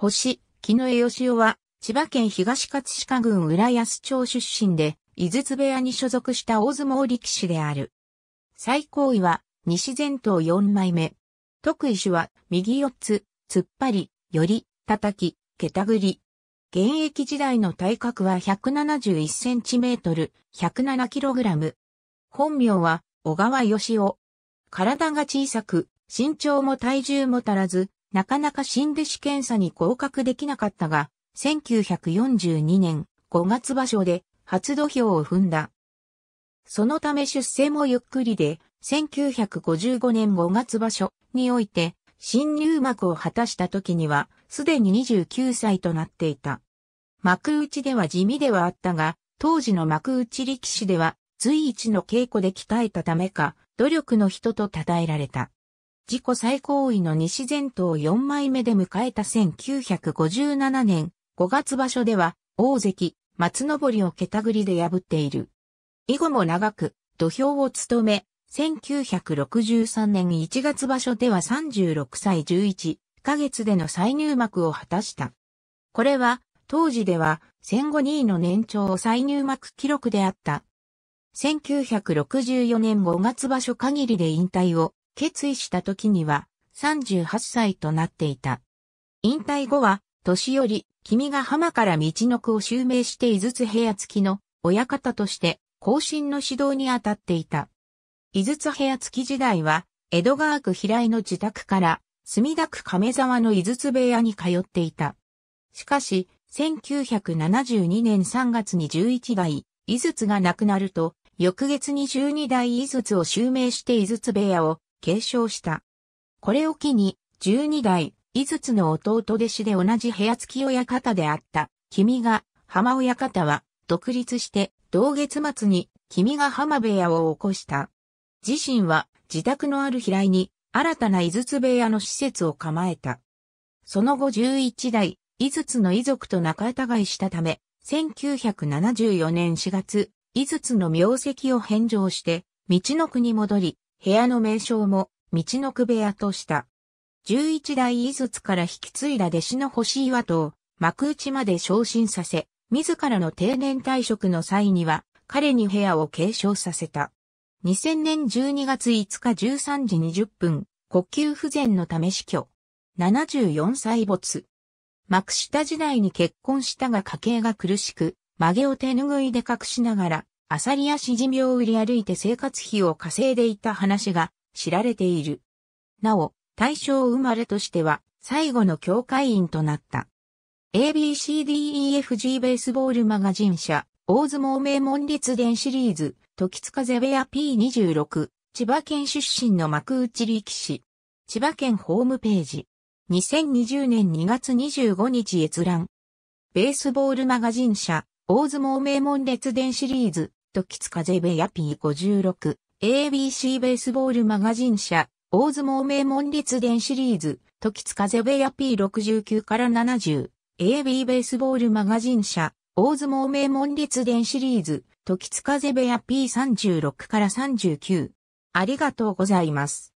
星、木野江義雄は、千葉県東葛飾郡浦安町出身で、井筒部屋に所属した大相撲力士である。最高位は、西前頭4枚目。特異種は、右四つ、突っ張り、寄り、叩き、桁たぐり。現役時代の体格は1 7 1トル、1 0 7ラム。本名は、小川義雄。体が小さく、身長も体重も足らず、なかなか新弟子検査に合格できなかったが、1942年5月場所で初土俵を踏んだ。そのため出世もゆっくりで、1955年5月場所において、新入幕を果たした時には、すでに29歳となっていた。幕内では地味ではあったが、当時の幕内力士では随一の稽古で鍛えたためか、努力の人と称えられた。自己最高位の西前頭4枚目で迎えた1957年5月場所では、大関、松登りを桁繰りで破っている。以後も長く、土俵を務め、1963年1月場所では36歳11ヶ月での再入幕を果たした。これは、当時では戦後2位の年長再入幕記録であった。1964年5月場所限りで引退を決意した時には38歳となっていた。引退後は、年寄り、君が浜から道の区を襲名して井筒部屋付きの親方として後進の指導に当たっていた。井筒部屋付き時代は、江戸川区平井の自宅から墨田区亀沢の井筒部屋に通っていた。しかし、1972年3月に11代、井筒が亡くなると、翌月に12代井筒を襲名して井筒部屋を継承した。これを機に、十二代、豆津の弟弟子で同じ部屋付き親方であった、君が、浜親方は、独立して、同月末に、君が浜部屋を起こした。自身は、自宅のある平井に、新たな豆津部屋の施設を構えた。その後十一代、豆津の遺族と仲違いしたため、1974年4月、豆津の名跡を返上して、道の国に戻り、部屋の名称も、道の区部屋とした。11代井筒から引き継いだ弟子の星岩と、幕内まで昇進させ、自らの定年退職の際には、彼に部屋を継承させた。2000年12月5日13時20分、呼吸不全のため死去。74歳没。幕下時代に結婚したが家計が苦しく、曲げを手拭いで隠しながら、アサリやシジミを売り歩いて生活費を稼いでいた話が知られている。なお、大正生まれとしては最後の教会員となった。ABCDEFG ベースボールマガジン社、大相撲名門列伝シリーズ、時塚ゼベア P26、千葉県出身の幕内力士。千葉県ホームページ。2020年2月25日閲覧。ベースボールマガジン社、大相撲名門列伝シリーズ、トキツカジェベヤピー56、ABC ベースボールマガジン社、大相撲名門立伝シリーズ、トキツカゼベヤ P69 から70、AB ベースボールマガジン社、大相撲名門立伝シリーズ、トキツカゼベヤ P36 から39。ありがとうございます。